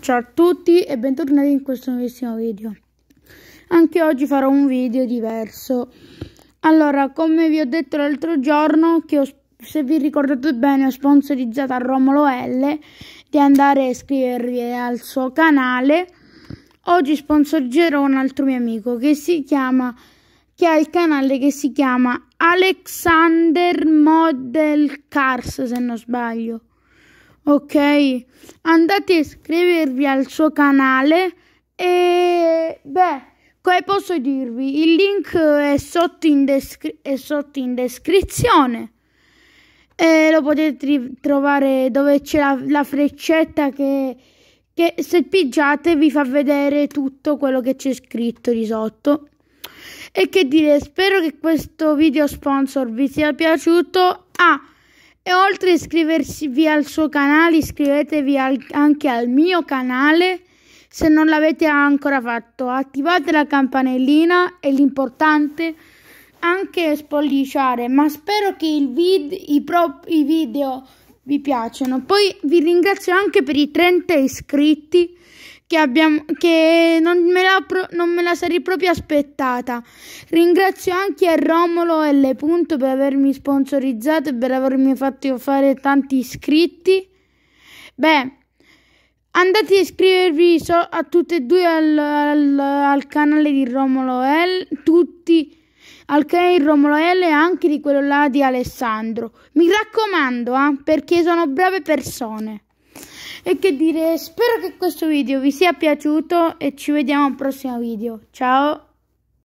Ciao a tutti e bentornati in questo nuovissimo video. Anche oggi farò un video diverso. Allora, come vi ho detto l'altro giorno, che ho, se vi ricordate bene ho sponsorizzato a Romolo L di andare a iscrivervi al suo canale. Oggi sponsorizzerò un altro mio amico che si chiama che ha il canale che si chiama Alexander Model Cars, se non sbaglio. Ok, andate a iscrivervi al suo canale e beh, come posso dirvi, il link è sotto in, descri è sotto in descrizione e lo potete trovare dove c'è la, la, freccetta che, che se pigiate vi fa vedere tutto quello che c'è scritto di sotto. E che dire, spero che questo video sponsor vi sia piaciuto. Ah, e oltre a iscriversi al suo canale, iscrivetevi al, anche al mio canale se non l'avete ancora fatto. Attivate la campanellina e l'importante anche spolliciare, ma spero che vid i, i video vi piacciono. Poi vi ringrazio anche per i 30 iscritti che, abbiamo, che non, me la, non me la sarei proprio aspettata. Ringrazio anche a Romolo L. Punto per avermi sponsorizzato e per avermi fatto fare tanti iscritti. Beh, andate a iscrivervi so, a tutte e due al, al, al canale di Romolo L. Tutti al canale di Romolo L e anche di quello là di Alessandro. Mi raccomando, eh, perché sono brave persone e che dire, spero che questo video vi sia piaciuto e ci vediamo al prossimo video. Ciao!